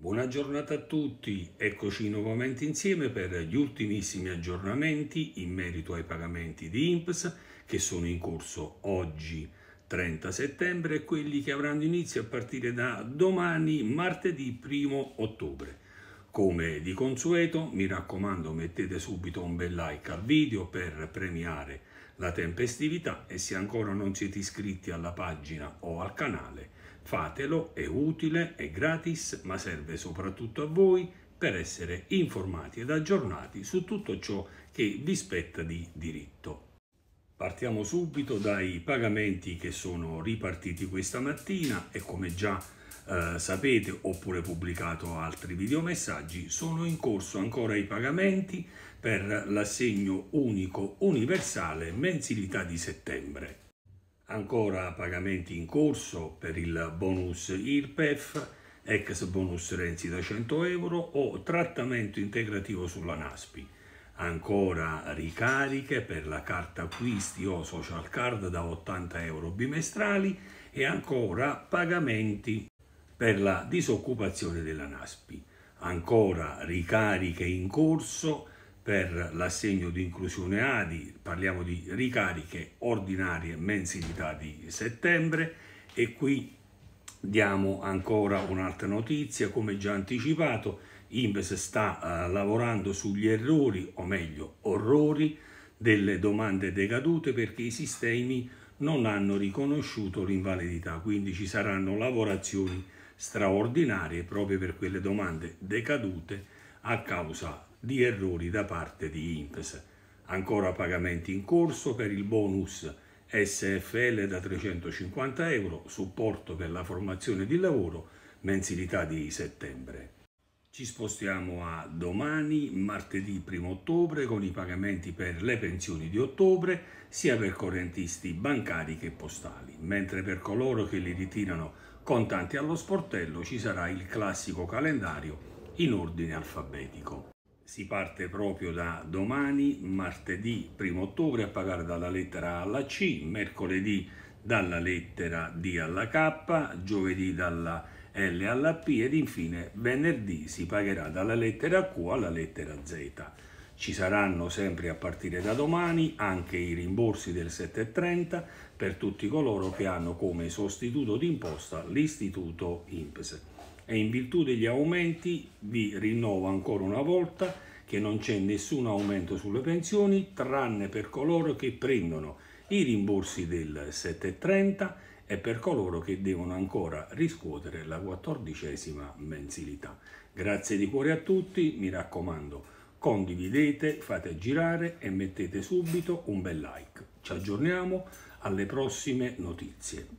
Buona giornata a tutti, eccoci nuovamente insieme per gli ultimissimi aggiornamenti in merito ai pagamenti di INPS che sono in corso oggi 30 settembre e quelli che avranno inizio a partire da domani martedì 1 ottobre. Come di consueto mi raccomando mettete subito un bel like al video per premiare la tempestività e se ancora non siete iscritti alla pagina o al canale Fatelo, è utile, è gratis, ma serve soprattutto a voi per essere informati ed aggiornati su tutto ciò che vi spetta di diritto. Partiamo subito dai pagamenti che sono ripartiti questa mattina e come già eh, sapete oppure pubblicato altri videomessaggi sono in corso ancora i pagamenti per l'assegno unico universale mensilità di settembre ancora pagamenti in corso per il bonus IRPEF, ex bonus Renzi da 100 euro o trattamento integrativo sulla NASPI, ancora ricariche per la carta acquisti o social card da 80 euro bimestrali e ancora pagamenti per la disoccupazione della NASPI, ancora ricariche in corso per l'assegno di inclusione ADI, parliamo di ricariche ordinarie mensilità di settembre e qui diamo ancora un'altra notizia, come già anticipato Inves sta uh, lavorando sugli errori, o meglio orrori, delle domande decadute perché i sistemi non hanno riconosciuto l'invalidità, quindi ci saranno lavorazioni straordinarie proprio per quelle domande decadute a causa di errori da parte di INPS. Ancora pagamenti in corso per il bonus SFL da 350 euro, supporto per la formazione di lavoro, mensilità di settembre. Ci spostiamo a domani, martedì 1 ottobre, con i pagamenti per le pensioni di ottobre, sia per correntisti bancari che postali, mentre per coloro che li ritirano contanti allo sportello ci sarà il classico calendario in ordine alfabetico. Si parte proprio da domani, martedì 1 ottobre, a pagare dalla lettera A alla C, mercoledì dalla lettera D alla K, giovedì dalla L alla P ed infine venerdì si pagherà dalla lettera Q alla lettera Z. Ci saranno sempre a partire da domani anche i rimborsi del 7.30 per tutti coloro che hanno come sostituto d'imposta l'istituto IMPS e in virtù degli aumenti vi rinnovo ancora una volta che non c'è nessun aumento sulle pensioni tranne per coloro che prendono i rimborsi del 7,30 e per coloro che devono ancora riscuotere la quattordicesima mensilità. Grazie di cuore a tutti, mi raccomando condividete, fate girare e mettete subito un bel like. Ci aggiorniamo alle prossime notizie.